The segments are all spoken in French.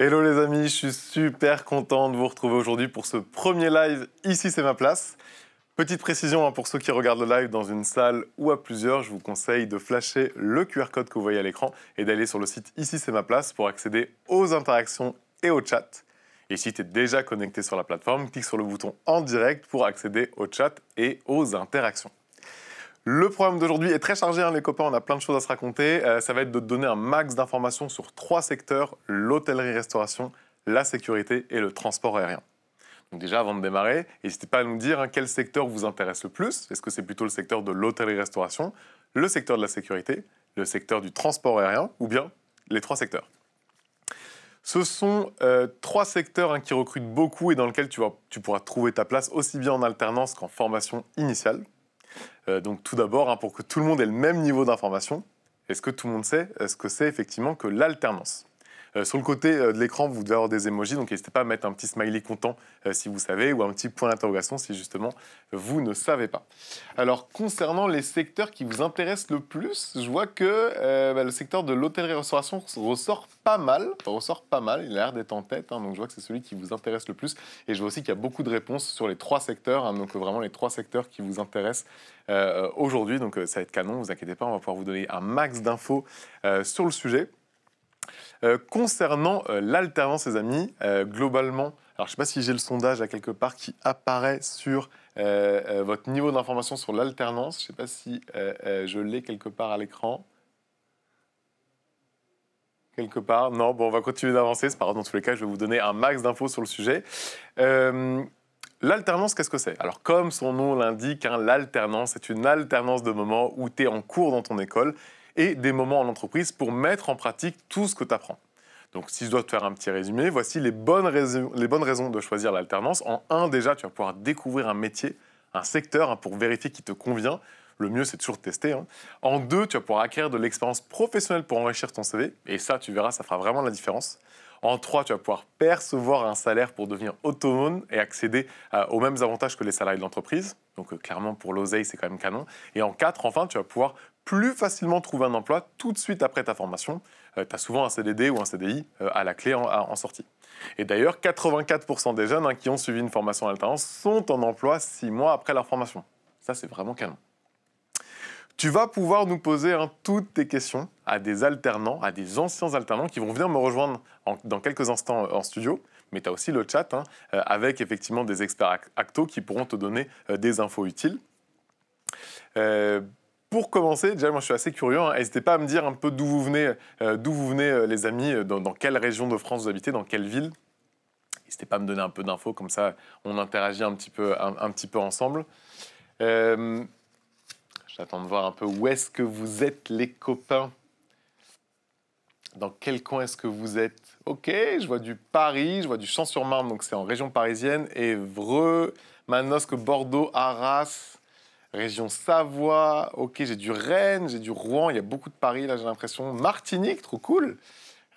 Hello les amis, je suis super content de vous retrouver aujourd'hui pour ce premier live Ici c'est ma place. Petite précision hein, pour ceux qui regardent le live dans une salle ou à plusieurs, je vous conseille de flasher le QR code que vous voyez à l'écran et d'aller sur le site Ici c'est ma place pour accéder aux interactions et au chat. Et si tu es déjà connecté sur la plateforme, clique sur le bouton en direct pour accéder au chat et aux interactions. Le programme d'aujourd'hui est très chargé, hein, les copains, on a plein de choses à se raconter. Euh, ça va être de donner un max d'informations sur trois secteurs, l'hôtellerie-restauration, la sécurité et le transport aérien. Donc déjà, avant de démarrer, n'hésitez pas à nous dire hein, quel secteur vous intéresse le plus. Est-ce que c'est plutôt le secteur de l'hôtellerie-restauration, le secteur de la sécurité, le secteur du transport aérien ou bien les trois secteurs ce sont euh, trois secteurs hein, qui recrutent beaucoup et dans lesquels tu pourras trouver ta place aussi bien en alternance qu'en formation initiale. Euh, donc tout d'abord, hein, pour que tout le monde ait le même niveau d'information, est-ce que tout le monde sait ce que c'est effectivement que l'alternance euh, sur le côté euh, de l'écran, vous devez avoir des emojis, donc n'hésitez pas à mettre un petit smiley content euh, si vous savez, ou un petit point d'interrogation si justement vous ne savez pas. Alors concernant les secteurs qui vous intéressent le plus, je vois que bah, le secteur de l'hôtellerie-restauration ressort pas mal. ressort pas mal, il a l'air d'être en tête, hein, donc je vois que c'est celui qui vous intéresse le plus. Et je vois aussi qu'il y a beaucoup de réponses sur les trois secteurs, hein, donc vraiment les trois secteurs qui vous intéressent aujourd'hui. Donc ça va être canon, vous inquiétez pas, on va pouvoir vous donner un max d'infos sur le sujet. Euh, concernant euh, l'alternance, les amis, euh, globalement, alors je ne sais pas si j'ai le sondage à quelque part qui apparaît sur votre niveau d'information sur l'alternance. Je ne sais pas si je l'ai quelque part à l'écran. Quelque part. Non, bon, on va continuer d'avancer. C'est pas grave, dans tous les cas, je vais vous donner un max d'infos sur le sujet. L'alternance, qu'est-ce que c'est Alors, comme son nom l'indique, hein, l'alternance, c'est une alternance de moments où tu es en cours dans ton école et des moments en entreprise pour mettre en pratique tout ce que tu apprends. Donc, si je dois te faire un petit résumé, voici les bonnes raisons, les bonnes raisons de choisir l'alternance. En un, déjà, tu vas pouvoir découvrir un métier, un secteur hein, pour vérifier qui te convient. Le mieux, c'est toujours tester. Hein. En deux, tu vas pouvoir acquérir de l'expérience professionnelle pour enrichir ton CV. Et ça, tu verras, ça fera vraiment la différence. En trois, tu vas pouvoir percevoir un salaire pour devenir autonome et accéder euh, aux mêmes avantages que les salariés de l'entreprise. Donc euh, clairement, pour l'oseille, c'est quand même canon. Et en quatre, enfin, tu vas pouvoir plus facilement trouver un emploi tout de suite après ta formation. Euh, tu as souvent un CDD ou un CDI euh, à la clé en, sortie. Et d'ailleurs, 84% des jeunes hein, qui ont suivi une formation en alternance sont en emploi six mois après leur formation. Ça, c'est vraiment canon. Tu vas pouvoir nous poser hein, toutes tes questions à des alternants, à des anciens alternants qui vont venir me rejoindre dans quelques instants euh, en studio. Mais tu as aussi le chat hein, avec effectivement des experts actos qui pourront te donner des infos utiles. Euh, pour commencer, déjà moi je suis assez curieux, hein. n'hésitez pas à me dire un peu d'où vous venez, euh, d'où vous venez euh, les amis, euh, dans, quelle région de France vous habitez, dans quelle ville. N'hésitez pas à me donner un peu d'infos, comme ça on interagit un petit peu, un, petit peu ensemble. J'attends de voir un peu où est-ce que vous êtes les copains. Dans quel coin est-ce que vous êtes Ok, je vois du Paris, je vois du Champ-sur-Marne, donc c'est en région parisienne, Évreux, Manosque, Bordeaux, Arras région Savoie. Ok, j'ai du Rennes, j'ai du Rouen. Il y a beaucoup de Paris, là, j'ai l'impression. Martinique, trop cool.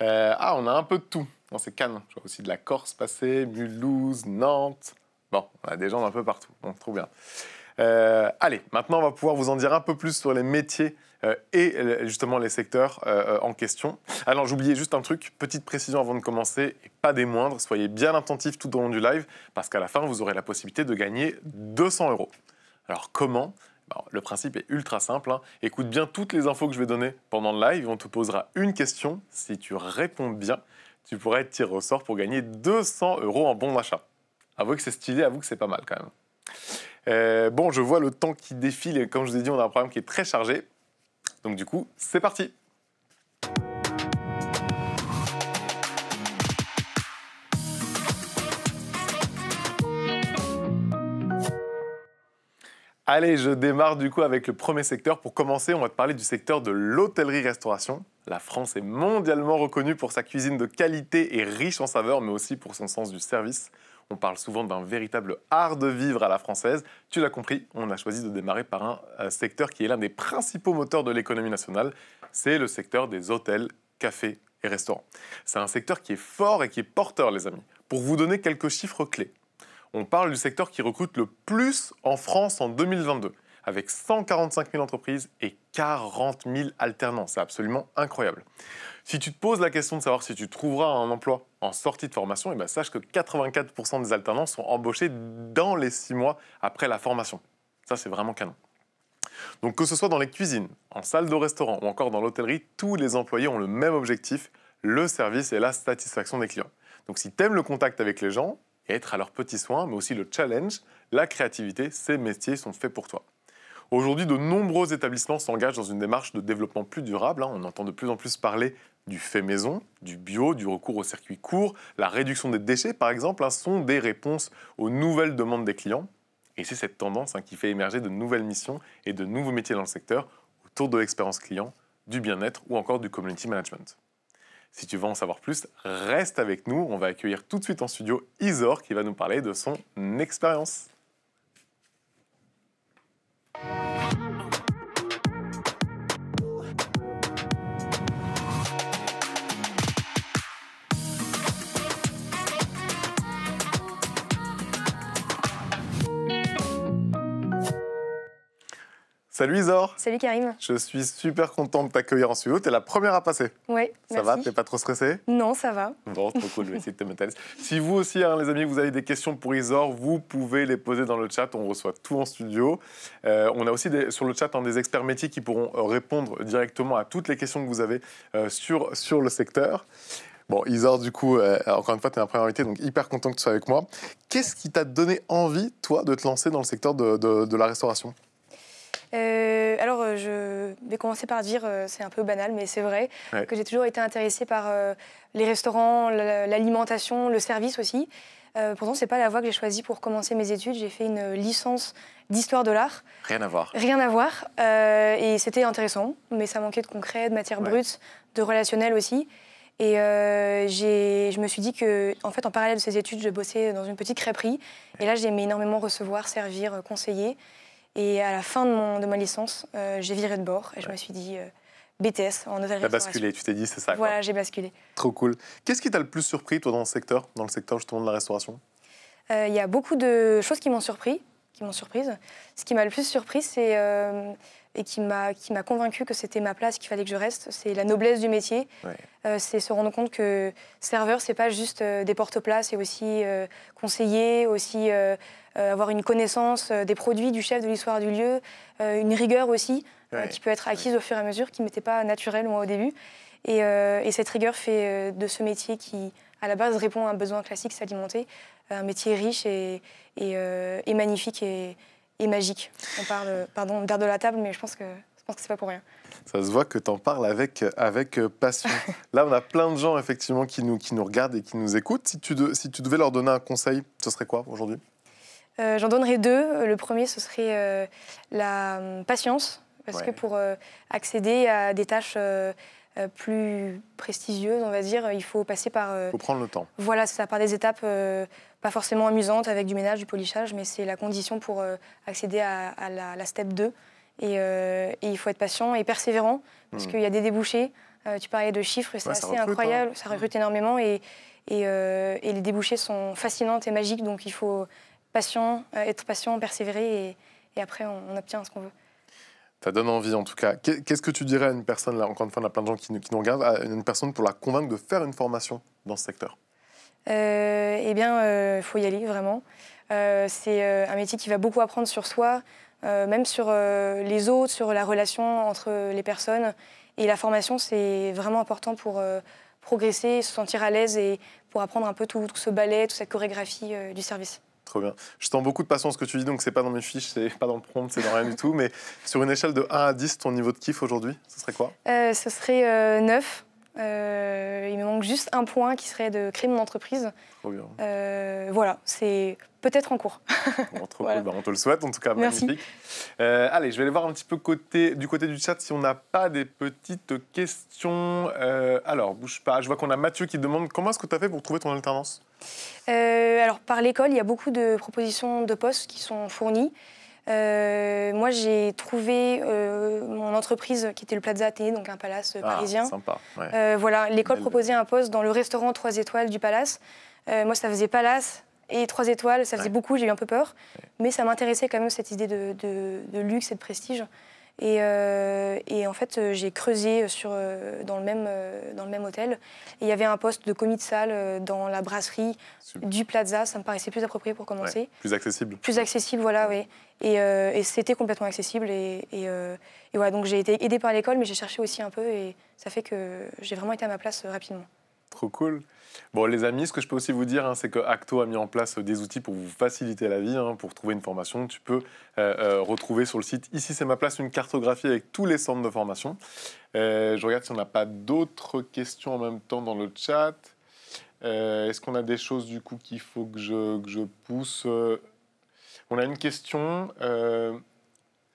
Euh, ah, on a un peu de tout. dans c'est Cannes. Je vois aussi de la Corse passée, Mulhouse, Nantes. Bon, on a des gens un peu partout. Bon, trop bien. Euh, allez, maintenant, on va pouvoir vous en dire un peu plus sur les métiers euh, et justement les secteurs en question. Alors, j'oubliais juste un truc, petite précision avant de commencer, et pas des moindres. Soyez bien attentifs tout au long du live, parce qu'à la fin, vous aurez la possibilité de gagner 200 euros. Alors comment bah, Le principe est ultra simple. Hein. Écoute bien toutes les infos que je vais donner pendant le live. On te posera une question. Si tu réponds bien, tu pourras être tiré au sort pour gagner 200 euros en bon d'achat. Avoue que c'est stylé, avoue que c'est pas mal quand même. Euh, bon, je vois le temps qui défile et comme je vous ai dit, on a un programme qui est très chargé. Donc du coup, c'est parti Allez, je démarre du coup avec le premier secteur. Pour commencer, on va te parler du secteur de l'hôtellerie-restauration. La France est mondialement reconnue pour sa cuisine de qualité et riche en saveurs, mais aussi pour son sens du service. On parle souvent d'un véritable art de vivre à la française. Tu l'as compris, on a choisi de démarrer par un euh, secteur qui est l'un des principaux moteurs de l'économie nationale. C'est le secteur des hôtels, cafés et restaurants. C'est un secteur qui est fort et qui est porteur, les amis. Pour vous donner quelques chiffres clés, on parle du secteur qui recrute le plus en France en 2022, avec 145 000 entreprises et 40 000 alternants. C'est absolument incroyable. Si tu te poses la question de savoir si tu trouveras un emploi en sortie de formation, et eh ben, sache que 84% des alternants sont embauchés dans les six mois après la formation. Ça, c'est vraiment canon. Donc que ce soit dans les cuisines, en salle de restaurant ou encore dans l'hôtellerie, tous les employés ont le même objectif, le service et la satisfaction des clients. Donc si tu aimes le contact avec les gens, et être à leurs petits soins, mais aussi le challenge, la créativité, ces métiers sont faits pour toi. Aujourd'hui, de nombreux établissements s'engagent dans une démarche de développement plus durable. Hein. On entend de plus en plus parler du fait maison, du bio, du recours au circuit court, la réduction des déchets par exemple, hein, sont des réponses aux nouvelles demandes des clients. Et c'est cette tendance hein, qui fait émerger de nouvelles missions et de nouveaux métiers dans le secteur autour de l'expérience client, du bien-être ou encore du community management. Si tu veux en savoir plus, reste avec nous. On va accueillir tout de suite en studio Isor qui va nous parler de son expérience. Salut Isor. Salut Karim. Je suis super content de t'accueillir en studio. es la première à passer. Oui. Ça va T'es pas trop stressé Non, ça va. Bon, trop cool. Je vais de te mettre Si vous aussi, hein, les amis, vous avez des questions pour Isor, vous pouvez les poser dans le chat. On reçoit tout en studio. Euh, on a aussi sur le chat hein, des experts métiers qui pourront euh, répondre directement à toutes les questions que vous avez euh, sur, sur le secteur. Bon, Isor, du coup, encore une fois, tu es la première invitée, donc hyper content que tu sois avec moi. Qu'est-ce qui t'a donné envie, toi, de te lancer dans le secteur de la restauration euh, alors, euh, je vais commencer par dire, euh, c'est un peu banal, mais c'est vrai, que j'ai toujours été intéressée par les restaurants, l'alimentation, le service aussi. Euh, pourtant, c'est pas la voie que j'ai choisie pour commencer mes études. J'ai fait une licence d'histoire de l'art. Rien à voir. Rien à voir. et c'était intéressant, mais ça manquait de concret, de matière brute, de relationnel aussi. Et je me suis dit que, en fait, en parallèle de ces études, je bossais dans une petite crêperie. Et là, j'aimais énormément recevoir, servir, conseiller. Et à la fin de, mon, de ma licence, euh, j'ai viré de bord et je me suis dit euh, BTS en Tu T'as basculé, tu t'es dit, c'est ça. Voilà, j'ai basculé. Trop cool. Qu'est-ce qui t'a le plus surpris, toi, dans le secteur, dans le secteur justement de la restauration euh, Il y a beaucoup de choses qui m'ont surpris, qui m'ont surprise. Ce qui m'a le plus surpris, c'est et qui m'a qui m'a convaincu que c'était ma place, qu'il fallait que je reste. C'est la noblesse du métier. Euh, c'est se rendre compte que serveur, c'est pas juste euh, des porte places c'est aussi euh, conseiller, aussi avoir une connaissance des produits du chef, de l'histoire du lieu, une rigueur aussi qui peut être acquise au fur et à mesure, qui n'était pas naturelle moi au début. Et, cette rigueur fait de ce métier qui à la base répond à un besoin classique, s'alimenter, un métier riche et, et magnifique et, et magique. On parle, pardon, d'air de la table, mais je pense que je pense que c'est pas pour rien. Ça se voit que tu en parles avec, avec euh, passion. Là, on a plein de gens effectivement qui nous, qui nous regardent et qui nous écoutent. Si tu, de, si tu devais leur donner un conseil, ce serait quoi aujourd'hui euh, J'en donnerais deux. Euh, le premier, ce serait la hum, patience, parce que pour accéder à des tâches euh, plus prestigieuse, on va dire, il faut passer par. Il euh, faut prendre le temps. Voilà, ça part des étapes euh, pas forcément amusantes avec du ménage, du polichage, mais c'est la condition pour accéder à, la, step 2. Et, il faut être patient et persévérant parce hmm. qu'il y a des débouchés. tu parlais de chiffres, c'est assez hein. incroyable, ça hmm. recrute énormément et, et, les débouchés sont fascinantes et magiques, donc il faut patient, être patient, persévérer et, et après on obtient ce qu'on veut. Ça donne envie en tout cas. Qu'est-ce que tu dirais à une personne, là encore une fois, il a plein de gens qui, nous regardent, à une personne pour la convaincre de faire une formation dans ce secteur euh, Eh bien, il euh, faut y aller vraiment. Euh, c'est un métier qui va beaucoup apprendre sur soi, même sur les autres, sur la relation entre les personnes. Et la formation, c'est vraiment important pour progresser, se sentir à l'aise et pour apprendre un peu tout, tout ce ballet, toute cette chorégraphie du service. Trop bien. Je sens beaucoup de passion ce que tu dis, donc c'est pas dans mes fiches, c'est pas dans le prompt, c'est dans rien du tout. Mais sur une échelle de 1 à 10, ton niveau de kiff aujourd'hui, ce serait quoi euh, Ce serait 9. Euh, euh, il me manque juste un point qui serait de créer mon entreprise. Euh, voilà, c'est peut-être en cours. Bah, on te le souhaite en tout cas, Merci. Euh, allez, je vais aller voir un petit peu du côté du chat si on n'a pas des petites questions. alors, bouge pas. Je vois qu'on a Mathieu qui demande comment est-ce que tu as fait pour trouver ton alternance Alors, par l'école, il y a beaucoup de propositions de postes qui sont fournies. Euh, moi, j'ai trouvé euh, mon entreprise qui était le Plaza Athénée, donc un palace euh, ah, parisien. voilà, l'école proposait un poste dans le restaurant 3 étoiles du palace. moi, ça faisait palace et 3 étoiles, ça faisait beaucoup, j'ai eu un peu peur. Mais ça m'intéressait quand même cette idée de, de, luxe et de prestige. Euh, et, en fait, euh, j'ai creusé euh, sur, dans, le même, hôtel. il y avait un poste de commis de salle dans la brasserie du Plaza. Ça me paraissait plus approprié pour commencer. plus accessible. Plus accessible, voilà, oui. Et, c'était complètement accessible. Et, et voilà, donc j'ai été aidée par l'école, mais j'ai cherché aussi un peu. Et ça fait que j'ai vraiment été à ma place rapidement. Trop cool. Bon, les amis, ce que je peux aussi vous dire, hein, c'est que Acto a mis en place euh, des outils pour vous faciliter la vie. Hein, pour trouver une formation, tu peux euh, euh, retrouver sur le site Ici, c'est ma place une cartographie avec tous les centres de formation. je regarde si on n'a pas d'autres questions en même temps dans le chat. Est-ce qu'on a des choses du coup qu'il faut que je, que je pousse On a une question.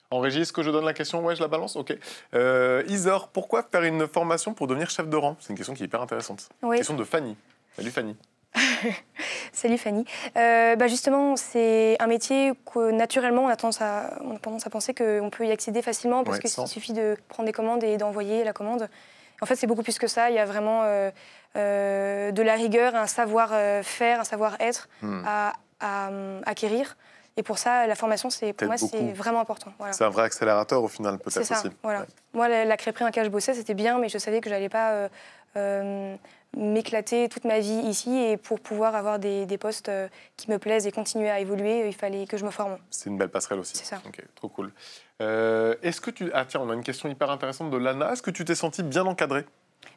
En régie, ce que je donne la question Ouais, je la balance Ok. Euh, Isor, pourquoi faire une formation pour devenir chef de rang C'est une question qui est hyper intéressante. Oui. Question de Fanny. Salut Fanny. Salut Fanny. Euh, bah justement, c'est un métier que naturellement on a tendance à, on a tendance penser qu'on peut y accéder facilement parce qu'il suffit de prendre des commandes et d'envoyer la commande. En fait, c'est beaucoup plus que ça. Il y a vraiment euh, euh, de la rigueur, un savoir-faire, un savoir-être hmm. à acquérir. Et pour ça, la formation, c'est pour moi, c'est vraiment important. C'est un vrai accélérateur au final, peut-être aussi. Voilà. Moi, la, la crêperie cas où je bossais, c'était bien, mais je savais que j'allais pas euh, euh, m'éclater toute ma vie ici. Et pour pouvoir avoir des, postes euh, qui me plaisent et continuer à évoluer, il fallait que je me forme. C'est une belle passerelle aussi. C'est ça. Ok, trop cool. Est-ce que tu ah tiens, on a une question hyper intéressante de Lana. Est-ce que tu t'es sentie bien encadrée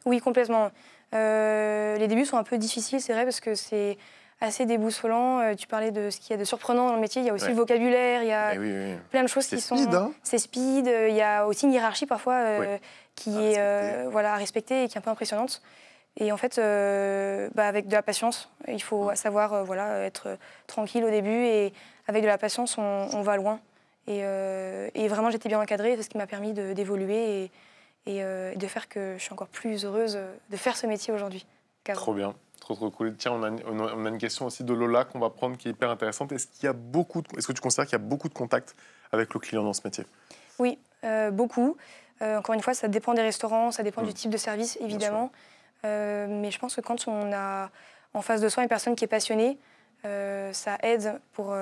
Oui, complètement. les débuts sont un peu difficiles, c'est vrai, parce que c'est assez déboussolant. Euh, tu parlais de ce qu'il y a de surprenant dans le métier. Il y a aussi le vocabulaire, il y a plein de choses qui sont. Hein. C'est speed. Euh, il y a aussi une hiérarchie parfois euh, qui est voilà, à respecter et qui est un peu impressionnante. Et en fait, bah, avec de la patience, il faut savoir voilà, être tranquille au début et avec de la patience, on, va loin. Et, vraiment, j'étais bien encadrée, c'est ce qui m'a permis d'évoluer et, et de faire que je suis encore plus heureuse de faire ce métier aujourd'hui. Trop bien. Tiens, on a, une question aussi de Lola qu'on va prendre qui est hyper intéressante. Est-ce qu'il est que tu considères qu'il y a beaucoup de contacts avec le client dans ce métier Oui, euh, beaucoup. Euh, encore une fois, ça dépend des restaurants, ça dépend du mm. type de service évidemment. Euh, mais je pense que quand on a en face de soi une personne qui est passionnée, ça aide pour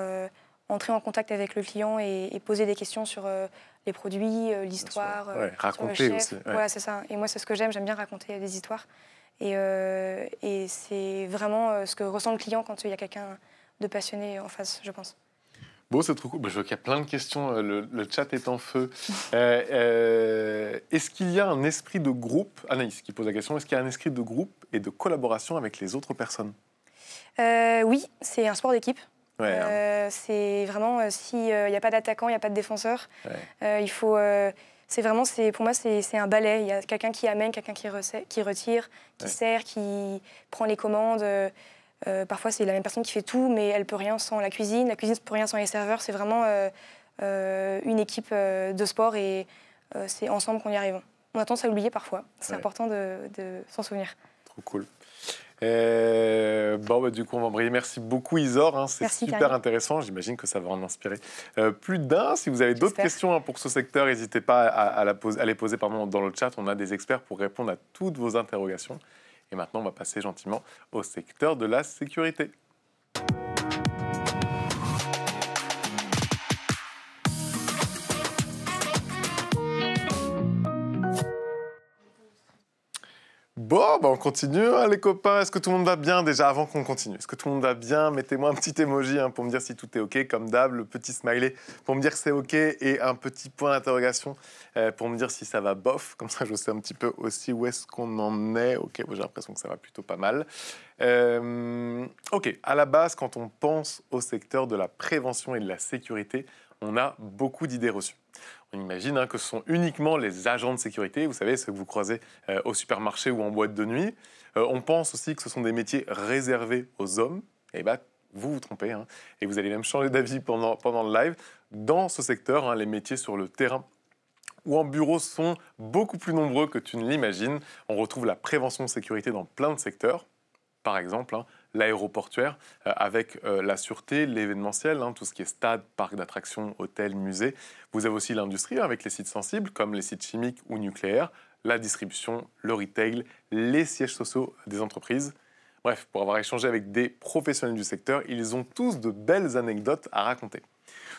entrer en contact avec le client et, poser des questions sur les produits, l'histoire, ouais, raconter aussi. Ouais. c'est ça. Et moi, c'est ce que j'aime. J'aime bien raconter des histoires. Et, euh, et c'est vraiment euh, ce que ressent le client quand il y a quelqu'un de passionné en face, je pense. Bon, c'est trop cool. Bah, je vois qu'il y a plein de questions. Euh, le, chat est en feu. est-ce qu'il y a un esprit de groupe, Anaïs qui pose la question, est-ce qu'il y a un esprit de groupe et de collaboration avec les autres personnes Oui, c'est un sport d'équipe. Hein. C'est vraiment s'il n'y a pas d'attaquant, il n'y a pas de défenseur. il faut c'est vraiment, pour moi, c'est un ballet. Il y a quelqu'un qui amène, quelqu'un qui, qui, retire, qui sert, qui prend les commandes. Euh, euh, parfois, c'est la même personne qui fait tout, mais elle peut rien sans la cuisine. La cuisine ne peut rien sans les serveurs. C'est vraiment euh, une équipe de sport et c'est ensemble qu'on y arrive. On a tendance à l'oublier parfois. C'est important de, de s'en souvenir. Trop cool. Euh, bon, bah, du coup, on va Merci beaucoup, Isor. Hein. c'est super intéressant. J'imagine que ça va en inspirer euh, plus d'un. Si vous avez d'autres questions hein, pour ce secteur, n'hésitez pas à, les poser dans le chat. On a des experts pour répondre à toutes vos interrogations. Et maintenant, on va passer gentiment au secteur de la sécurité. Bon, bah, on continue, hein, les copains. Est-ce que tout le monde va bien déjà avant qu'on continue Est-ce que tout le monde va bien Mettez-moi un petit emoji hein, pour me dire si tout est OK, comme d'hab, le petit smiley pour me dire c'est OK et un petit point d'interrogation euh, pour me dire si ça va bof. Comme ça, je sais un petit peu aussi où est-ce qu'on en est. OK, j'ai l'impression que ça va plutôt pas mal. Euh, OK, à la base, quand on pense au secteur de la prévention et de la sécurité, on a beaucoup d'idées reçues on imagine hein, que ce sont uniquement les agents de sécurité, vous savez, ceux que vous croisez euh, au supermarché ou en boîte de nuit. Euh, on pense aussi que ce sont des métiers réservés aux hommes. Et eh ben, vous vous trompez, hein. et vous allez même changer d'avis pendant, le live. Dans ce secteur, hein, les métiers sur le terrain ou en bureau sont beaucoup plus nombreux que tu ne l'imagines. On retrouve la prévention de sécurité dans plein de secteurs, par exemple l'aéroportuaire, euh, avec euh, la sûreté, l'événementiel, hein, tout ce qui est stade, parc d'attractions, hôtel, musée. Vous avez aussi l'industrie hein, avec les sites sensibles comme les sites chimiques ou nucléaires, la distribution, le retail, les sièges sociaux des entreprises. Bref, pour avoir échangé avec des professionnels du secteur, ils ont tous de belles anecdotes à raconter.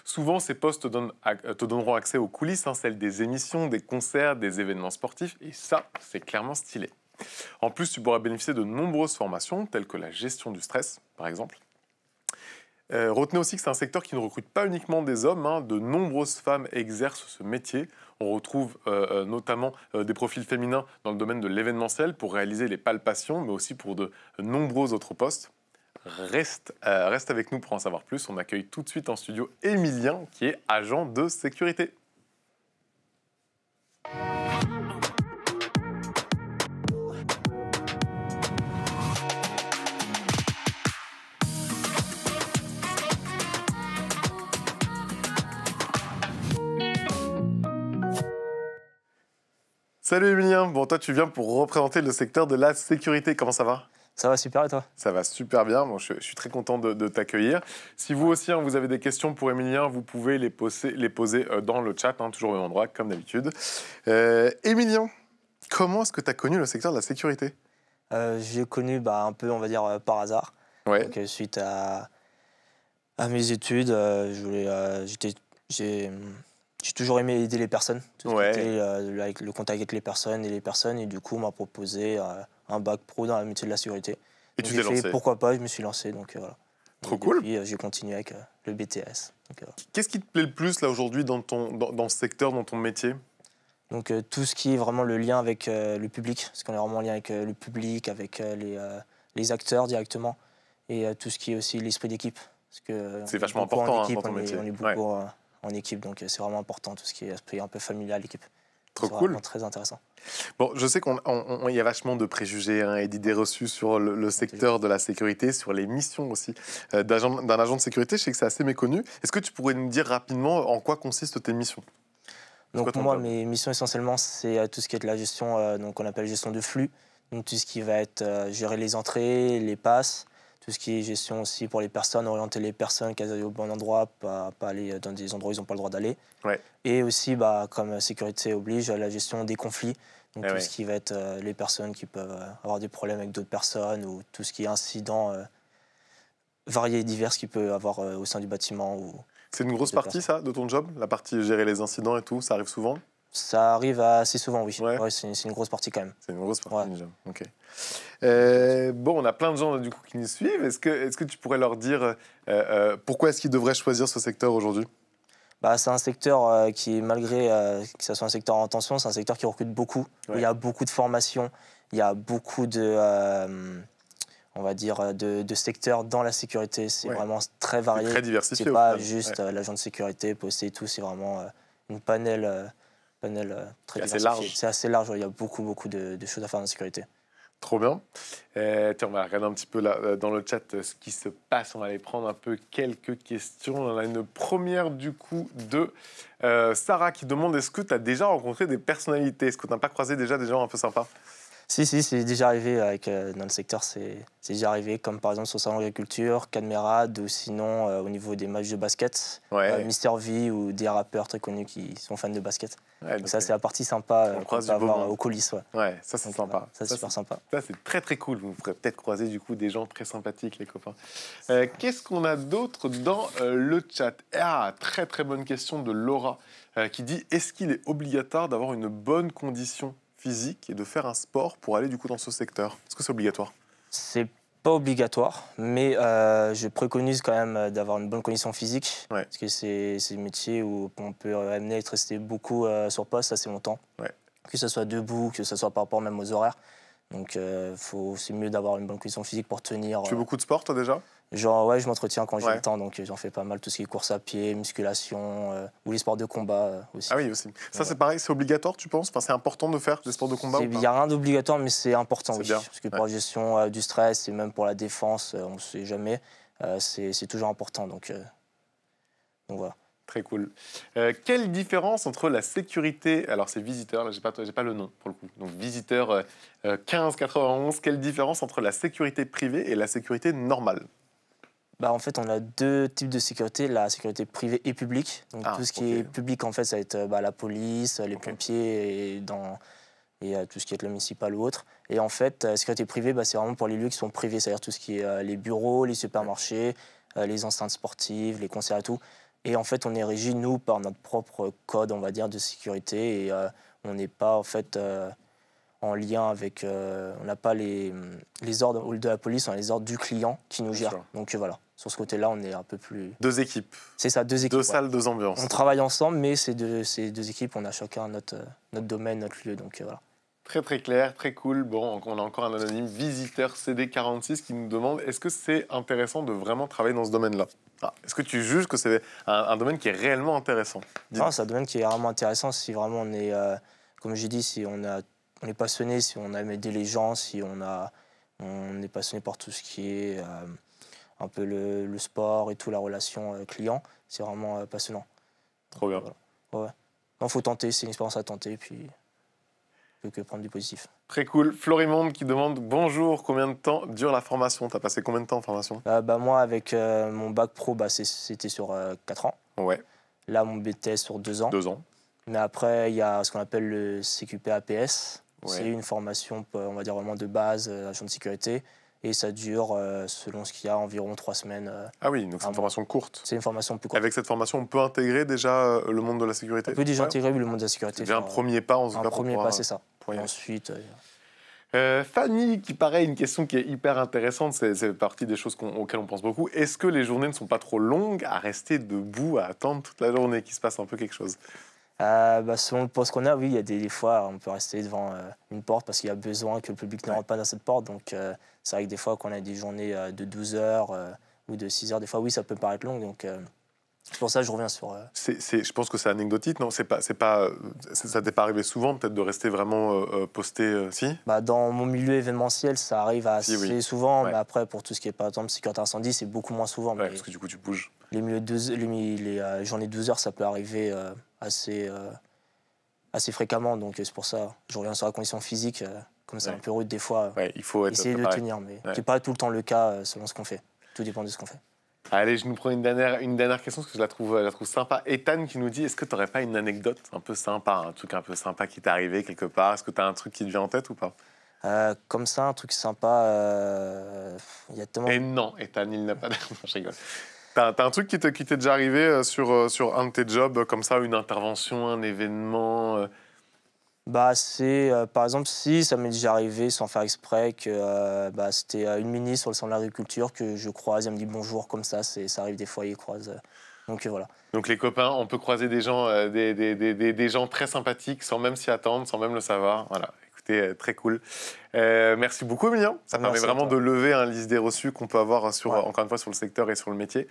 Souvent, ces postes euh, te, donneront accès aux coulisses, hein, celles des émissions, des concerts, des événements sportifs, et ça, c'est clairement stylé. En plus, tu pourras bénéficier de nombreuses formations telles que la gestion du stress, par exemple. Euh, retenez aussi que c'est un secteur qui ne recrute pas uniquement des hommes, hein. de nombreuses femmes exercent ce métier. On retrouve euh, euh, notamment des profils féminins dans le domaine de l'événementiel pour réaliser les palpations, mais aussi pour de nombreux autres postes. Reste, reste avec nous pour en savoir plus. On accueille tout de suite en studio Emilien, qui est agent de sécurité. Salut Emilien, bon toi tu viens pour représenter le secteur de la sécurité, comment ça va ça va super et toi Ça va super bien, bon, je, suis très content de, t'accueillir. Si vous aussi, hein, vous avez des questions pour Emilien, vous pouvez les poser, les euh, dans le chat, hein, toujours au même endroit, comme d'habitude. Euh, Emilien, comment est-ce que tu as connu le secteur de la sécurité euh, J'ai connu bah, un peu, on va dire, par hasard. Ouais. suite à, à, mes études, j'étais j'ai toujours aimé aider les personnes. Euh, avec le contact avec les personnes et les personnes. Et du coup, on m'a proposé euh, un bac pro dans la métier de la sécurité. Et tu t'es lancé Pourquoi pas Je me suis lancé. Donc euh, voilà. Trop cool. Et j'ai continué avec le BTS. Qu'est-ce qui te plaît le plus là aujourd'hui dans ton dans, ce secteur, dans ton métier Donc tout ce qui est vraiment le lien avec le public, parce qu'on est vraiment en lien avec le public, avec les, les acteurs directement, et tout ce qui est aussi l'esprit d'équipe. Parce que c'est vachement important hein, ton métier. on beaucoup, en équipe. Donc euh, c'est vraiment important, tout ce qui est un peu familial, l'équipe. Trop cool. Très intéressant. Bon, je sais qu'il y a vachement de préjugés hein, et d'idées reçues sur le, secteur de la sécurité, sur les missions aussi euh, d'un agent de sécurité. Je sais que c'est assez méconnu. Est-ce que tu pourrais nous dire rapidement en quoi consistent tes missions Donc moi, mes missions essentiellement, c'est euh, tout ce qui est de la gestion, donc on appelle gestion de flux, donc tout ce qui va être gérer les entrées, les passes, tout ce qui est gestion aussi pour les personnes, orienter les personnes qu'elles aillent au bon endroit, pas, pas aller euh, dans des endroits où ils n'ont pas le droit d'aller. Et aussi, bah, comme euh, sécurité oblige, la gestion des conflits. Donc, eh tout ce qui va être euh, les personnes qui peuvent avoir des problèmes avec d'autres personnes ou tout ce qui est incident variés et divers qu'il peut avoir au sein du bâtiment. c'est une grosse partie, ça, de ton job La partie gérer les incidents et tout, ça arrive souvent ça arrive assez souvent, oui. c'est une, grosse partie quand même. C'est une grosse partie déjà. Ok. Euh, bon, on a plein de gens du coup qui nous suivent. Est-ce que, est-ce que tu pourrais leur dire euh, euh, pourquoi est-ce qu'ils devraient choisir ce secteur aujourd'hui bah, c'est un secteur qui, malgré que ce soit un secteur en tension, c'est un secteur qui recrute beaucoup. Il y a beaucoup de formations, il y a beaucoup de, on va dire, de, secteurs dans la sécurité. C'est vraiment très varié. Très diversifié. C'est pas juste l'agent de sécurité, posté et tout. C'est vraiment une panel panel euh, très large. C'est assez large, il y a beaucoup, beaucoup de, choses à faire en sécurité. Trop bien. Eh, on va regarder un petit peu là, euh, dans le chat euh, ce qui se passe. On va aller prendre un peu quelques questions. On a une première du coup de Sarah qui demande est-ce que tu as déjà rencontré des personnalités Est-ce que tu n'as pas croisé déjà des gens un peu sympas si, si, c'est déjà arrivé avec, euh, dans le secteur, c'est déjà arrivé, comme par exemple sur le Salon Agriculture, ou sinon euh, au niveau des matchs de basket, euh, Mister V ou des rappeurs très connus qui sont fans de basket. donc, ça, c'est la partie sympa d'avoir au aux coulisses. Ouais, ça, c'est sympa. Ça, c'est super sympa. Ça, c'est très, très cool. Vous pourrez peut-être croiser du coup des gens très sympathiques, les copains. Qu'est-ce qu'on a d'autre dans le chat Ah, très, très bonne question de Laura qui dit est-ce qu'il est obligatoire d'avoir une bonne condition physique et de faire un sport pour aller du coup dans ce secteur Est-ce que c'est obligatoire C'est pas obligatoire, mais euh, je préconise quand même euh, d'avoir une bonne condition physique, parce que c'est un métier où on peut amener à être resté beaucoup euh, sur poste assez longtemps, que ce soit debout, que ce soit par rapport même aux horaires. Donc euh, c'est mieux d'avoir une bonne condition physique pour tenir. Tu fais beaucoup de sport toi déjà Genre, ouais, je m'entretiens quand j'ai le temps, donc euh, j'en fais pas mal, tout ce qui est course à pied, musculation, euh, ou les sports de combat euh, aussi. Ah oui, aussi. Ça, c'est pareil, c'est obligatoire, tu penses enfin, C'est important de faire des sports de combat Il n'y a rien d'obligatoire, mais c'est important, oui. Parce que pour la gestion du stress et même pour la défense, on ne sait jamais, c'est toujours important. Donc, voilà. Très cool. quelle différence entre la sécurité, alors c'est visiteur, là j'ai pas, pas le nom pour le coup, donc visiteur 1591, quelle différence entre la sécurité privée et la sécurité normale bah, En fait, on a deux types de sécurité, la sécurité privée et publique. Donc ah, tout ce qui est public, en fait, ça va être bah, la police, les pompiers et, dans, et euh, tout ce qui est le municipal ou autre. Et en fait, la euh, sécurité privée, bah, c'est vraiment pour les lieux qui sont privés, c'est-à-dire tout ce qui est euh, les bureaux, les supermarchés, les enceintes sportives, les concerts et tout. Et en fait, on est régi, nous, par notre propre code, on va dire, de sécurité. Et on n'est pas, en fait, en lien avec. on n'a pas les, les ordres de la police, on a les ordres du client qui nous gère. Donc voilà sur ce côté-là, on est un peu plus. Deux équipes. C'est ça, deux équipes. Deux salles, deux ambiances. On travaille ensemble, mais c'est deux, ces deux équipes, on a chacun notre, euh, notre domaine, notre lieu. Donc euh, voilà. Très très clair, très cool. Bon, on a encore un anonyme visiteur CD46 qui nous demande est-ce que c'est intéressant de vraiment travailler dans ce domaine-là ah, Est-ce que tu juges que c'est un, domaine qui est réellement intéressant Non, c'est un domaine qui est vraiment intéressant si vraiment on est, euh, comme j'ai dit, si on, est passionné, si on aime aider les gens, si on, a, on est passionné par tout ce qui est un peu le, sport et tout, la relation euh, client. C'est vraiment euh, passionnant. Trop bien. Ouais. faut tenter, c'est une expérience à tenter, puis faut que prendre du positif. Très cool. Florimonde qui demande bonjour, combien de temps dure la formation Tu as passé combien de temps en formation euh, bah, Moi, avec mon bac pro, bah, c'était sur 4 ans. Ouais. Là, mon BTS sur 2 ans. 2 ans. Mais après, il y a ce qu'on appelle le CQP APS. C'est une formation, on va dire vraiment de base, agent de sécurité et ça dure, euh, selon ce qu'il y a, environ trois semaines. Euh, ah oui, donc c'est une formation courte. C'est une formation plus courte. Avec cette formation, on peut intégrer déjà euh, le monde de la sécurité On peut déjà intégrer le monde de la sécurité. C'est un premier pas, en cas. Un premier pas, c'est ça. Pour ensuite... Fanny, qui paraît une question qui est hyper intéressante, c'est partie des choses auxquelles on pense beaucoup. Est-ce que les journées ne sont pas trop longues à rester debout, à attendre toute la journée qu'il se passe un peu quelque chose euh, bah, selon le poste qu'on a, oui, il y a des, fois, on peut rester devant euh, une porte parce qu'il y a besoin que le public ne rentre pas dans cette porte. Donc, euh, c'est vrai que des fois, qu'on a des journées de 12 heures ou de 6 heures, des fois, oui, ça peut paraître long. Donc, c'est pour ça que je reviens sur. je pense que c'est anecdotique, non C'est pas, c'est pas, ça t'est pas arrivé souvent peut-être de rester vraiment posté, si bah, dans mon milieu événementiel, ça arrive assez souvent, mais après pour tout ce qui est par exemple sécurité incendie, c'est beaucoup moins souvent. parce que du coup tu bouges. Les, de les, journées de 12 heures, ça peut arriver assez, euh, assez fréquemment. Donc c'est pour ça, je reviens sur la condition physique. Euh, comme c'est un peu rude des fois, il faut essayer de tenir. Mais ce n'est pas tout le temps le cas euh, selon ce qu'on fait. Tout dépend de ce qu'on fait. Allez, je nous prends une dernière, une dernière question parce que je la trouve, la trouve sympa. Ethan qui nous dit est-ce que tu n'aurais pas une anecdote un peu sympa, un truc un peu sympa qui t'est arrivé quelque part Est-ce que tu as un truc qui te vient en tête ou pas comme ça, un truc sympa. Il y a tellement. Et non, Ethan, il n'a pas. je rigole. T'as un truc qui t'est déjà arrivé euh, sur, euh, sur un de tes jobs, euh, comme ça, une intervention, un événement bah, c'est, par exemple, si ça m'est déjà arrivé sans faire exprès que bah, c'était une ministre sur le centre de l'agriculture que je croise, elle me dit bonjour comme ça, c'est, ça arrive des fois, ils croise. donc voilà. Donc les copains, on peut croiser des gens, des, des, gens très sympathiques sans même s'y attendre, sans même le savoir. Voilà. Euh, très cool. Euh, merci beaucoup, Emilien. Ça permet vraiment de lever un liste des reçus qu'on peut avoir, hein, sur, encore une fois, sur le secteur et sur le métier.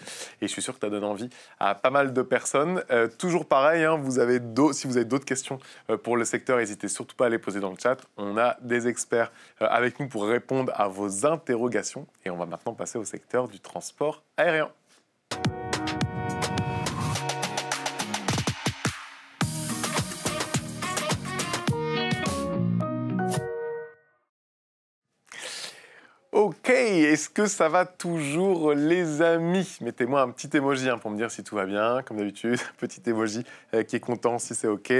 Et je suis sûr que tu as donné envie à pas mal de personnes. Euh, toujours pareil, hein, vous avez si vous avez d'autres questions pour le secteur, n'hésitez surtout pas à les poser dans le chat. On a des experts avec nous pour répondre à vos interrogations. Et on va maintenant passer au secteur du transport aérien. est-ce que ça va toujours les amis Mettez-moi un petit émoji hein, pour me dire si tout va bien, comme d'habitude. Petit emoji euh, qui est content si c'est OK.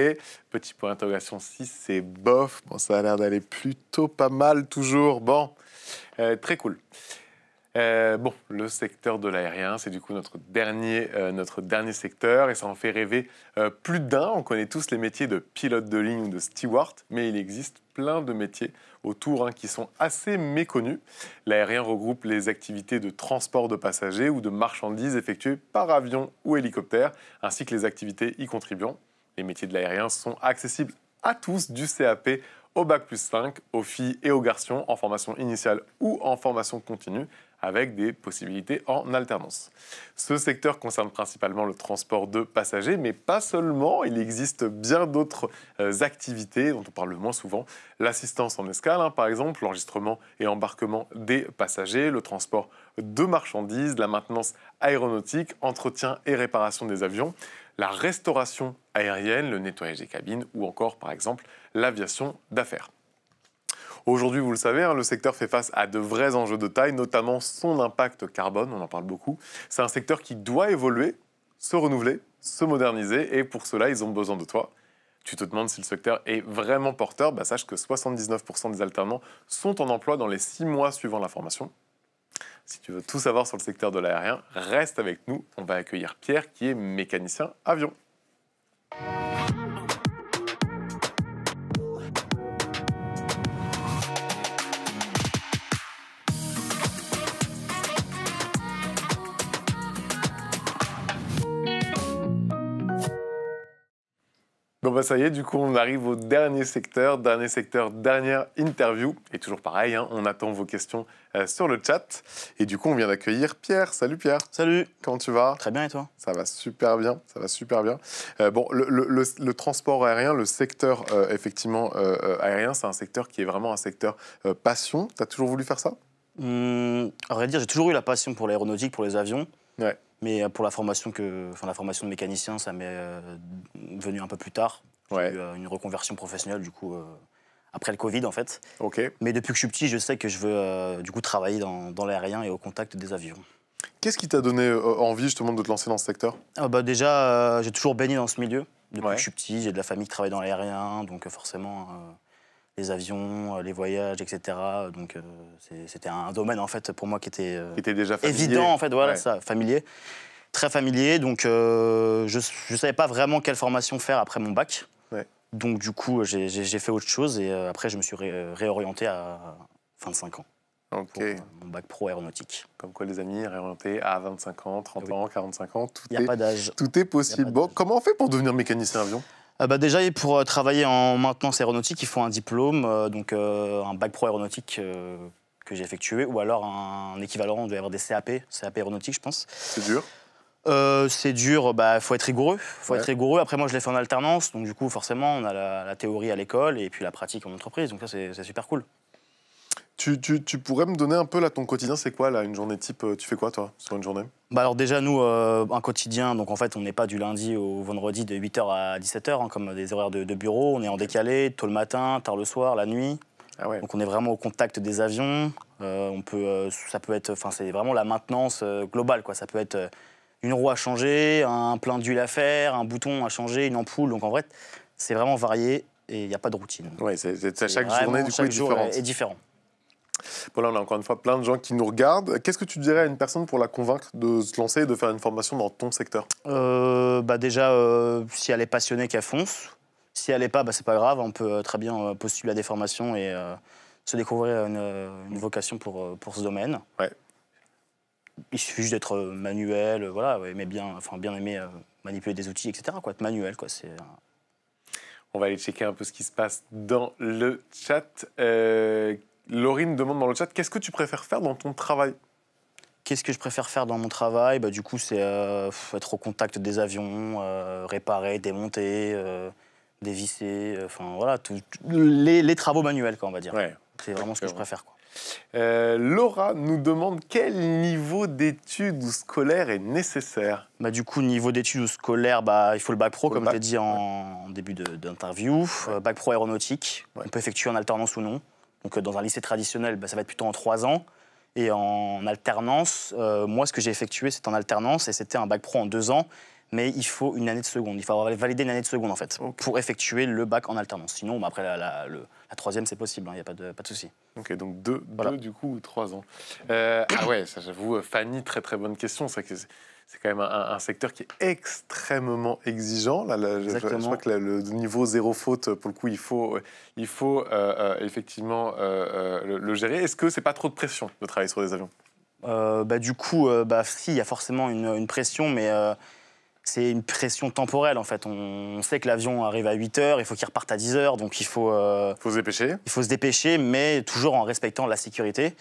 Petit point d'interrogation si c'est bof. Bon, ça a l'air d'aller plutôt pas mal toujours. Bon, euh, très cool. Euh, bon, le secteur de l'aérien, c'est du coup notre dernier, euh, notre dernier secteur et ça en fait rêver euh, plus d'un. On connaît tous les métiers de pilote de ligne ou de steward, mais il existe plein de métiers autour hein, qui sont assez méconnus. L'aérien regroupe les activités de transport de passagers ou de marchandises effectuées par avion ou hélicoptère, ainsi que les activités y contribuant. Les métiers de l'aérien sont accessibles à tous du CAP au bac plus 5, aux filles et aux garçons en formation initiale ou en formation continue avec des possibilités en alternance. Ce secteur concerne principalement le transport de passagers, mais pas seulement. Il existe bien d'autres euh, activités dont on parle moins souvent. L'assistance en escale, hein, par exemple, l'enregistrement et embarquement des passagers, le transport de marchandises, la maintenance aéronautique, entretien et réparation des avions, la restauration aérienne, le nettoyage des cabines ou encore, par exemple, l'aviation d'affaires. Aujourd'hui, vous le savez, hein, le secteur fait face à de vrais enjeux de taille, notamment son impact carbone, on en parle beaucoup. C'est un secteur qui doit évoluer, se renouveler, se moderniser, et pour cela, ils ont besoin de toi. Tu te demandes si le secteur est vraiment porteur, bah, sache que 79% des alternants sont en emploi dans les 6 mois suivant la formation. Si tu veux tout savoir sur le secteur de l'aérien, reste avec nous. On va accueillir Pierre qui est mécanicien avion. Bon bah, ça y est, du coup on arrive au dernier secteur, dernier secteur, dernière interview. Et toujours pareil, hein, on attend vos questions euh, sur le chat. Et du coup on vient d'accueillir Pierre. Salut Pierre. Salut. Comment tu vas Très bien et toi Ça va super bien, ça va super bien. Euh, bon, le, transport aérien, le secteur euh, effectivement aérien, c'est un secteur qui est vraiment un secteur passion. Tu as toujours voulu faire ça mmh, À vrai dire, j'ai toujours eu la passion pour l'aéronautique, pour les avions. Ouais. Mais euh, pour la formation, que, enfin, la formation de mécanicien, ça m'est euh, venu un peu plus tard. Eu, euh, une reconversion professionnelle, du coup, après le Covid, en fait. Ok. Mais depuis que je suis petit, je sais que je veux, du coup, travailler dans, l'aérien et au contact des avions. Qu'est-ce qui t'a donné envie justement de te lancer dans ce secteur ah, bah Déjà, j'ai toujours baigné dans ce milieu. Depuis que je suis petit, j'ai de la famille qui travaille dans l'aérien, donc forcément, les avions, euh, les voyages, etc. Donc euh, c'était un domaine en fait pour moi qui était, euh, était déjà évident en fait, voilà ça, familier, très familier. Donc je ne savais pas vraiment quelle formation faire après mon bac. Donc du coup j'ai fait autre chose et après je me suis réorienté à 25 ans. Pour mon bac pro aéronautique. Comme quoi, les amis, réorienté à 25 ans, 30 ans, 45 ans, tout, y a est, tout est possible. Bon, comment on fait pour devenir mécanicien avion ah bah Déjà, pour euh, travailler en maintenance aéronautique, il faut un diplôme, euh, donc euh, un bac pro aéronautique que j'ai effectué, ou alors un équivalent, on doit avoir des CAP, CAP aéronautique, je pense. C'est dur c'est dur, il bah, faut être rigoureux. Faut être rigoureux. Après, moi, je l'ai fait en alternance, donc du coup, forcément, on a la, la théorie à l'école et puis la pratique en entreprise, donc ça, c'est super cool. Tu, pourrais me donner un peu là ton quotidien, c'est quoi là une journée type euh, Tu fais quoi toi sur une journée bah alors déjà nous euh, un quotidien donc en fait on n'est pas du lundi au vendredi de 8h à 17h hein, comme euh, des horaires de, bureau, on est en décalé tôt le matin, tard le soir, la nuit. Ah donc on est vraiment au contact des avions, on peut ça peut être enfin c'est vraiment la maintenance globale quoi, ça peut être une roue à changer, un plein d'huile à faire, un bouton à changer, une ampoule. Donc en vrai, c'est vraiment varié et il n'y a pas de routine. Oui, c'est chaque journée du coup, est est différent. Voilà, on a encore une fois plein de gens qui nous regardent. Qu'est-ce que tu dirais à une personne pour la convaincre de se lancer et de faire une formation dans ton secteur euh, bah Déjà, euh, si elle est passionnée, qu'elle fonce. Si elle n'est pas, bah, c'est pas grave. On peut euh, très bien postuler à des formations et se découvrir une, vocation pour, pour ce domaine. Il suffit juste d'être manuel, voilà, mais bien, enfin, bien aimer manipuler des outils, etc. Quoi, être manuel, quoi, c'est on va aller checker un peu ce qui se passe dans le chat. Euh, Laurine demande dans le chat, qu'est-ce que tu préfères faire dans ton travail Qu'est-ce que je préfère faire dans mon travail bah, Du coup, c'est euh, être au contact des avions, euh, réparer, démonter, euh, dévisser, enfin voilà, les, travaux manuels, quoi, on va dire. c'est vraiment ce que je préfère. Quoi. Laura nous demande quel niveau d'études ou scolaire est nécessaire bah, Du coup, niveau d'études ou scolaire, bah, il faut le bac pro, comme je l'ai dit en, début d'interview, bac pro aéronautique, on peut effectuer en alternance ou non. Donc euh, dans un lycée traditionnel, bah, ça va être plutôt en trois ans. Et en alternance, euh, moi, ce que j'ai effectué, c'est en alternance et c'était un bac pro en deux ans. Mais il faut une année de seconde. Il faut avoir validé une année de seconde, en fait, pour effectuer le bac en alternance. Sinon, après, la, troisième, c'est possible. Il hein, n'y a pas de, pas de souci. Ok, donc deux, deux, du coup, ou trois ans. Euh, ah ouais, ça, j'avoue, Fanny, très très bonne question. Ça, c'est quand même un, secteur qui est extrêmement exigeant. je, crois que le niveau zéro faute, pour le coup, il faut, il faut euh, euh, effectivement euh, le, gérer. Est-ce que c'est pas trop de pression de travailler sur des avions bah, Du coup, bah, si, il y a forcément une, pression, mais c'est une pression temporelle en fait. On, sait que l'avion arrive à 8 heures, il faut qu'il reparte à 10 heures, donc il faut. faut se dépêcher. Il faut se dépêcher, mais toujours en respectant la sécurité.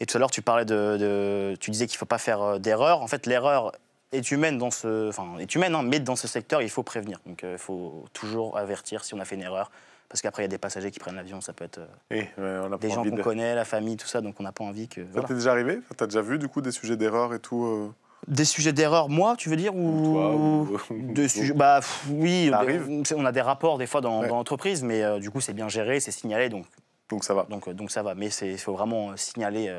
Et tout à l'heure, tu parlais de, tu disais qu'il faut pas faire d'erreur. En fait, l'erreur tu tu dans ce, enfin hein, mais dans ce secteur, il faut prévenir. Donc euh, il faut toujours avertir si on a fait une erreur, parce qu'après il y a des passagers qui prennent l'avion, ça peut être euh, des gens qu'on connaît, la famille, tout ça, donc on n'a pas envie que. Ça t'est déjà arrivé T'as déjà vu du coup des sujets d'erreur et tout euh? Des sujets d'erreur, moi, tu veux dire Ou, Toi, oui, on a des rapports des fois dans, l'entreprise, mais du coup c'est bien géré, c'est signalé, donc. Donc ça va. Donc, donc ça va, mais il faut vraiment signaler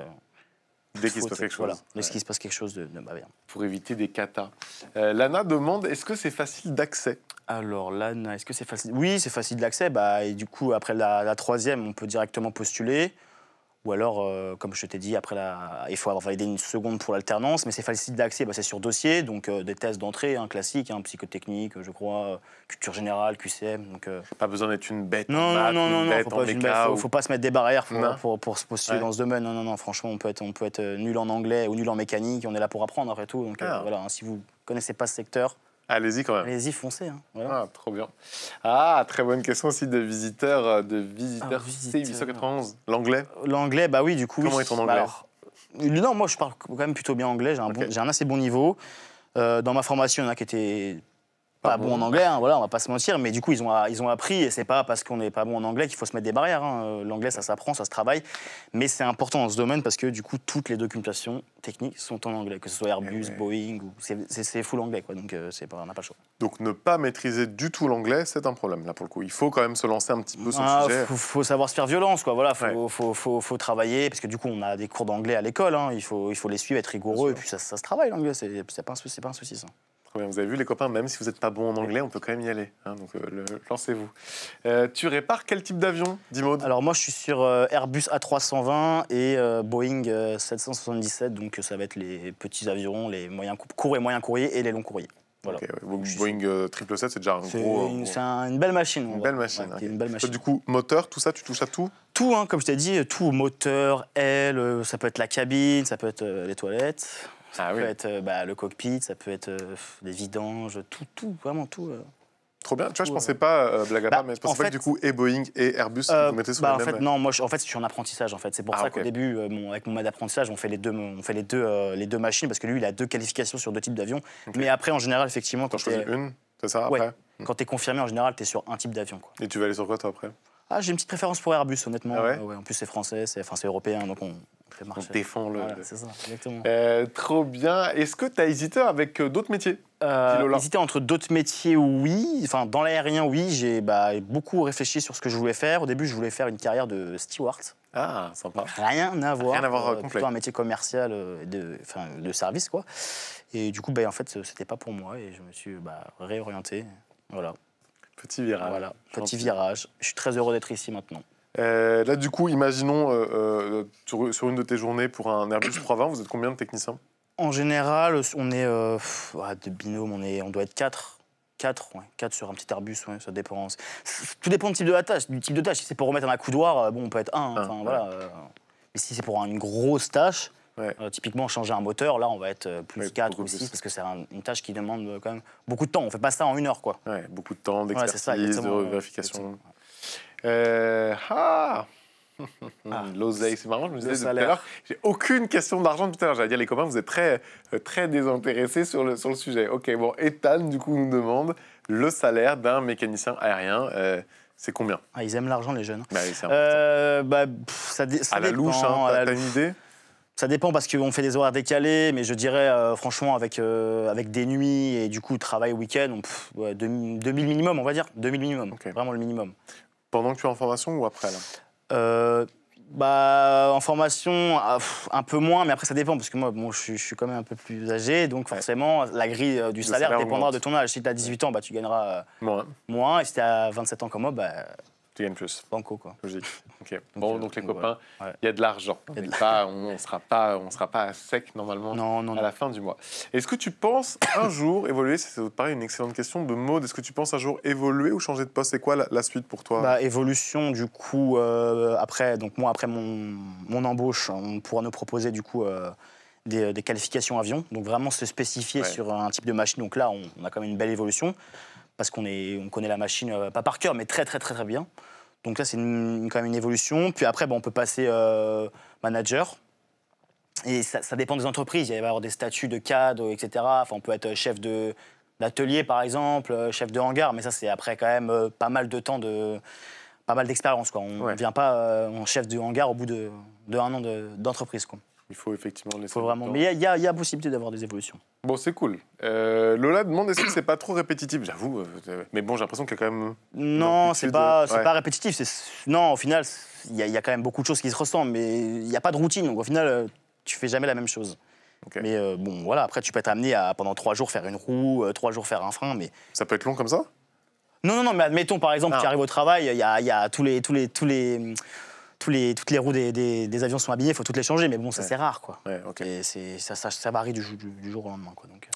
Dès qu'il se passe quelque chose. Voilà. Dès qu'il se passe quelque chose de, de bah, Pour éviter des catas. Euh, Lana demande est-ce que c'est facile d'accès Alors, Lana, est-ce que c'est facile Oui, c'est facile d'accès. Bah, et du coup, après la, la, troisième, on peut directement postuler. Ou alors, euh, comme je t'ai dit, après il faut avoir validé une seconde pour l'alternance, mais c'est facile d'accès, bah, c'est sur dossier, donc euh, des tests d'entrée hein, classiques, hein, psychotechnique, euh, je crois, culture générale, QCM. Donc, Pas besoin d'être une bête. Non, maths, non, non, non, bête, faut pas, faut, pas se mettre des barrières pour, pour, se postuler dans ce domaine. Non, non, non, franchement, on peut, être, on peut être nul en anglais ou nul en mécanique, on est là pour apprendre après tout. Donc voilà, hein, si vous connaissez pas ce secteur, Allez-y quand même. Allez-y, foncez. Hein. Ah, trop bien. Ah, très bonne question aussi de visiteur euh, de visiteurs ah, visiteur. L'anglais L'anglais, bah oui, du coup. Comment est ton bah anglais euh, Non, moi je parle quand même plutôt bien anglais, j'ai un, assez bon niveau. Euh, dans ma formation, il y en a qui étaient pas, ah bon, en ah. anglais, on hein, voilà, on va pas se mentir, mais du coup, ils ont, euh, ils ont appris, et c'est pas parce qu'on n'est pas bon en anglais qu'il faut se mettre des barrières. Hein. Euh, l'anglais, ça s'apprend, ça se travaille, mais c'est important dans ce domaine parce que du coup, toutes les documentations techniques sont en anglais, que ce soit eh Airbus, Boeing, ou c'est full anglais, quoi, donc euh, c'est on n'a pas le choix. Donc ne pas maîtriser du tout l'anglais, c'est un problème, là, pour le coup. Il faut quand même se lancer un petit peu sur le ah, sujet. Faut, faut savoir se faire violence, quoi, voilà, faut, faut, faut, travailler, parce que du coup, on a des cours d'anglais à l'école, hein. il, faut, il faut les suivre, être rigoureux, et puis ça, ça se travaille, l'anglais, c'est pas, un pas un souci, ça. Vous avez vu les copains, même si vous n'êtes pas bon en anglais, on peut quand même y aller. Hein. donc euh, lancez-vous. Euh, tu répares quel type d'avion, Dimod Alors moi je suis sur euh, Airbus A320 et Boeing 777, donc ça va être les petits avions, les moyens courts et moyens courriers et les longs courriers. Voilà. donc, Boeing 777, c'est déjà un gros. Une, une belle machine. Une belle machine, Du coup, moteur, tout ça, tu touches à tout Tout, hein, comme je t'ai dit, tout, moteur, aile, ça peut être la cabine, ça peut être les toilettes. Ça ah peut être euh, bah, le cockpit, ça peut être euh, des vidanges, tout, tout, vraiment tout. Euh. Trop bien. Tu vois, je pensais pas, blague à part, bah, mais je pensais fait, que du coup, et Boeing et Airbus, vous mettez sous bah, en fait, non, moi, en fait, je suis en apprentissage, en fait. C'est pour ah, ça qu'au début, avec mon mode d'apprentissage, on fait les deux, on fait les deux, les deux machines, parce que lui, il a deux qualifications sur deux types d'avions. Mais après, en général, effectivement... Quand tu choisis une, c'est ça, après ouais. Quand tu es confirmé, en général, tu es sur un type d'avion. Et tu vas aller sur quoi, toi, après ah, j'ai une petite préférence pour Airbus, honnêtement. Ah ah en plus, c'est français, c'est enfin, européen, donc on, défend le. c'est ça, exactement. Euh, trop bien. Est-ce que tu as hésité avec euh, d'autres métiers euh, Hésité entre d'autres métiers, oui. Enfin, dans l'aérien, oui. J'ai bah, beaucoup réfléchi sur ce que je voulais faire. Au début, je voulais faire une carrière de steward. Ah, sympa. Rien à voir. Rien à voir euh, plutôt un métier commercial de, de service, quoi. Et du coup, bah, en fait, c'était pas pour moi et je me suis bah, réorienté. Voilà. Petit virage. Voilà, petit virage. Je suis très heureux d'être ici maintenant. Euh, là, du coup, imaginons euh, euh, sur, une de tes journées pour un Airbus 320, vous êtes combien de techniciens En général, on est ah, de binôme, on, est, on doit être 4. 4, ouais, 4 sur un petit Airbus, ouais, ça dépend. Tout dépend du type de la tâche. Du type de tâche. Si c'est pour remettre un accoudoir, bon, on peut être 1. voilà. Mais si c'est pour une grosse tâche, euh, typiquement, changer un moteur, là, on va être euh, plus 4 ou 6 parce que c'est une tâche qui demande euh, quand même beaucoup de temps. On ne fait pas ça en une heure, quoi. Ouais, beaucoup de temps, d'expertise, de vérification. ah, ah. L'oseille, c'est marrant, je me disais tout à l'heure, j'ai aucune question d'argent tout à l'heure. J'allais dire, les copains, vous êtes très, très désintéressés sur le, sur le sujet. Ok, bon, Ethan, du coup, nous demande le salaire d'un mécanicien aérien. c'est combien ah, Ils aiment l'argent, les jeunes. Bah, bah ça, ça, à la louche, hein, t'as une idée ça dépend parce qu'on fait des horaires décalés, mais je dirais euh, franchement avec, euh, avec des nuits et du coup travail week-end, 2000 minimum on va dire, 2000 minimum, vraiment le minimum. Pendant que tu es en formation ou après euh, bah, en formation, ah, un peu moins, mais après ça dépend, parce que moi bon, je, suis quand même un peu plus âgé, donc forcément la grille du salaire, dépendra de ton âge. Si tu as 18 ans, bah, tu gagneras moins, et si tu as 27 ans comme moi, bah, tu plus. Banco, quoi. Logique. bon, euh, donc, les copains, il y a de l'argent. On ne sera, pas, on sera pas à sec, normalement, à la fin du mois. Est-ce que tu penses un jour évoluer C'est pareil une excellente question de mode. Est-ce que tu penses un jour évoluer ou changer de poste C'est quoi la, suite pour toi bah, Évolution, du coup, euh, après, donc moi, après mon, mon, embauche, on pourra nous proposer, du coup, euh, des, qualifications avion. Donc, vraiment se spécifier sur un type de machine. Donc là, on, on a quand même une belle évolution parce qu'on on connaît la machine, euh, pas par cœur, mais très, très, très, très bien. Donc là, c'est quand même une évolution. Puis après, bon, on peut passer euh, manager. Et ça, dépend des entreprises. Il va y avoir des statuts de cadre, etc. Enfin, on peut être euh, chef de d'atelier, par exemple, chef de hangar. Mais ça, c'est après quand même pas mal de temps de pas mal d'expérience. On ne vient pas en chef de hangar au bout de, un an d'entreprise. Il faut effectivement vraiment. Mais il y, a possibilité d'avoir des évolutions. Bon, c'est cool. Euh, Lola demande est-ce que c'est pas trop répétitif J'avoue. Euh, euh, mais bon, j'ai l'impression qu'il y a quand même. Non, c'est pas, pas répétitif. Non, au final, il y, a quand même beaucoup de choses qui se ressemblent, mais il n'y a pas de routine. Donc au final, tu fais jamais la même chose. Mais bon, voilà, après, tu peux être amené à, pendant trois jours, faire une roue, trois jours, faire un frein, mais... Ça peut être long comme ça Non, non, non, mais admettons, par exemple, ah. tu arrives au travail, il y a, y a, tous les... Tous les, tous les les, toutes les roues des, avions sont habillées, il faut toutes les changer, mais bon, ça c'est rare. Quoi. ça, ça, varie du, du, jour au lendemain. Quoi, donc.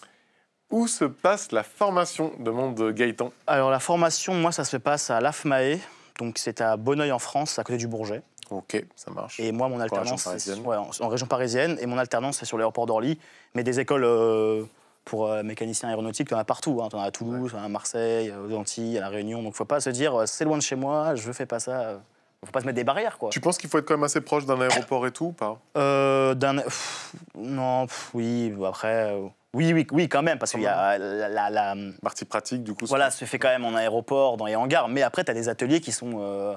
Où se passe la formation demande Gaëtan. Alors la formation, moi, ça se passe à l'AFMAE, donc c'est à Bonneuil en France, à côté du Bourget. Ok, ça marche. Et moi, mon alternance, en, région parisienne, et mon alternance, c'est sur l'aéroport d'Orly, mais des écoles euh, pour euh, mécaniciens aéronautiques, t'en as partout, hein, t'en as à Toulouse, à Marseille, aux Antilles, à la Réunion, donc faut pas se dire, euh, c'est loin de chez moi, je fais pas ça faut pas se mettre des barrières, quoi. Tu penses qu'il faut être quand même assez proche d'un aéroport et tout pas euh, D'un. Non, oui, après. Euh, oui, oui, oui, quand même, parce qu'il y a la, hum, partie pratique, du coup. Voilà, se fait quand même en aéroport, dans les hangars. Mais après, tu as des ateliers qui sont. Euh,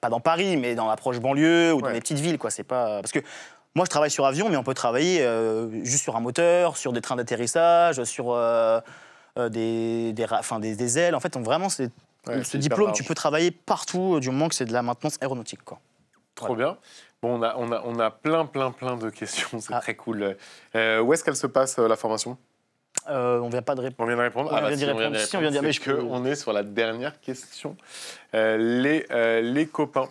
pas dans Paris, mais dans la proche banlieue ou dans les petites villes, quoi. C'est pas. Parce que. Moi, je travaille sur avion, mais on peut travailler juste sur un moteur, sur des trains d'atterrissage, sur des, enfin, des, ailes. En fait, on, vraiment, c'est ce diplôme, tu peux travailler partout euh, du moment que c'est de la maintenance aéronautique. Quoi. Trop bien. Bon, on a, on a, on, a, plein, plein, plein de questions. C'est ah. très cool. Euh, où est-ce qu'elle se passe, euh, la formation on vient pas de répondre. On vient de répondre. On ah, bah, vient répondre. on de répondre. on est sur la dernière question. les, les copains.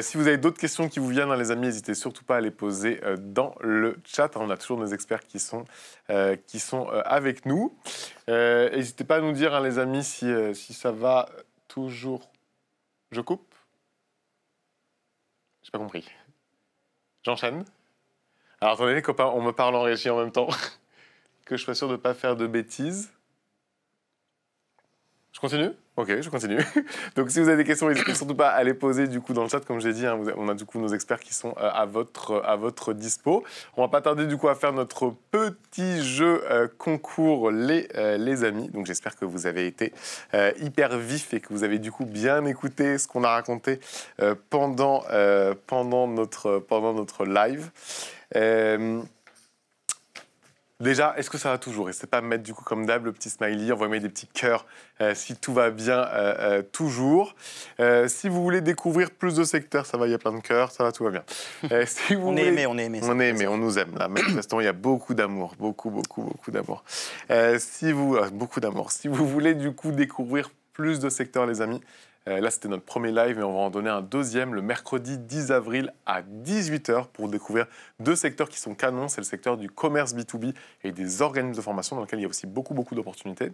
si vous avez d'autres questions qui vous viennent, hein, les amis, n'hésitez surtout pas à les poser dans le chat. On a toujours des experts qui sont, qui sont avec nous. n'hésitez pas à nous dire, hein, les amis, si, si ça va toujours je coupe J'ai pas compris. J'enchaîne. Alors attendez les copains, on me parle en régie en même temps. que je sois sûr de ne pas faire de bêtises. Je continue Ok, je continue. Donc si vous avez des questions, n'hésitez surtout pas à les poser du coup dans le chat, comme j'ai dit. Hein, on a du coup nos experts qui sont euh, à, votre, à votre dispo. On va pas tarder du coup à faire notre petit jeu euh, concours les, euh, les amis. Donc j'espère que vous avez été hyper vif et que vous avez du coup bien écouté ce qu'on a raconté pendant, pendant, notre, pendant notre live. Déjà, est-ce que ça va toujours Et c'est pas mettre du coup comme d'hab le petit smiley, on va mettre des petits cœurs euh, si tout va bien euh, euh, toujours. si vous voulez découvrir plus de secteurs, ça va, il y a plein de cœurs, ça va, tout va bien. Si on est on est aimé. On est aimé, on nous aime là. Manifestement, il y a beaucoup d'amour, beaucoup, beaucoup, beaucoup d'amour. si vous, beaucoup d'amour. Si vous voulez du coup découvrir plus de secteurs, les amis, euh, là, c'était notre premier live, mais on va en donner un deuxième le mercredi 10 avril à 18h pour découvrir deux secteurs qui sont canons. C'est le secteur du commerce B2B et des organismes de formation dans lesquels il y a aussi beaucoup, beaucoup d'opportunités.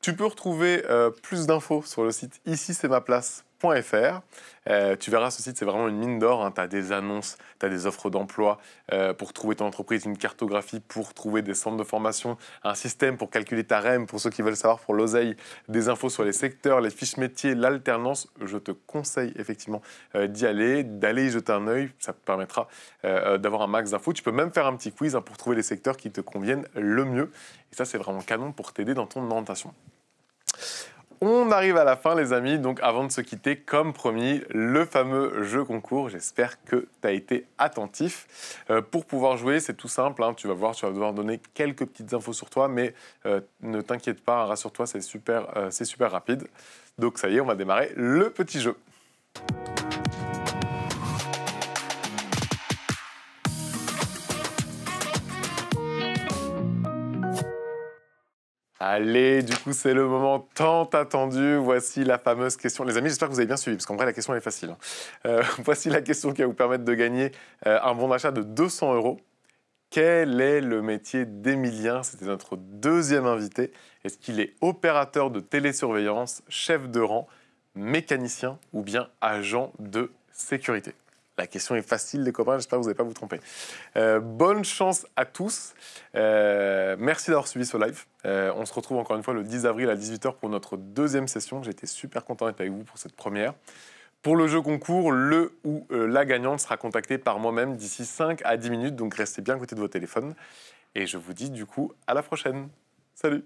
Tu peux retrouver euh, plus d'infos sur le site ici c'est ma place .fr. Euh, tu verras, ce site, c'est vraiment une mine d'or. Hein. Tu as des annonces, tu as des offres d'emploi euh, pour trouver ton entreprise, une cartographie pour trouver des centres de formation, un système pour calculer ta REM pour ceux qui veulent savoir pour l'oseille, des infos sur les secteurs, les fiches métiers, l'alternance. Je te conseille effectivement euh, d'y aller, d'aller y jeter un œil. Ça te permettra d'avoir un max d'infos. Tu peux même faire un petit quiz hein, pour trouver les secteurs qui te conviennent le mieux. Et ça, c'est vraiment canon pour t'aider dans ton orientation. On arrive à la fin, les amis. Donc, avant de se quitter, comme promis, le fameux jeu concours. J'espère que tu as été attentif. Euh, pour pouvoir jouer, c'est tout simple. Hein. Tu vas voir, tu vas devoir donner quelques petites infos sur toi, mais euh, ne t'inquiète pas, rassure-toi, c'est super, euh, super rapide. Donc, ça y est, on va démarrer le petit jeu. Allez, du coup, c'est le moment tant attendu. Voici la fameuse question. Les amis, j'espère que vous avez bien suivi, parce qu'en vrai, la question est facile. Hein. Euh, voici la question qui va vous permettre de gagner euh, un bon d'achat de 200 euros. Quel est le métier d'Emilien C'était notre deuxième invité. Est-ce qu'il est opérateur de télésurveillance, chef de rang, mécanicien ou bien agent de sécurité la question est facile, les copains. J'espère que vous n'allez pas vous tromper. Euh, bonne chance à tous. Euh, merci d'avoir suivi ce live. Euh, on se retrouve encore une fois le 10 avril à 18h pour notre deuxième session. J'étais super content d'être avec vous pour cette première. Pour le jeu concours, le ou la gagnante sera contactée par moi-même d'ici 5 à 10 minutes. Donc restez bien à côté de vos téléphones. Et je vous dis du coup à la prochaine. Salut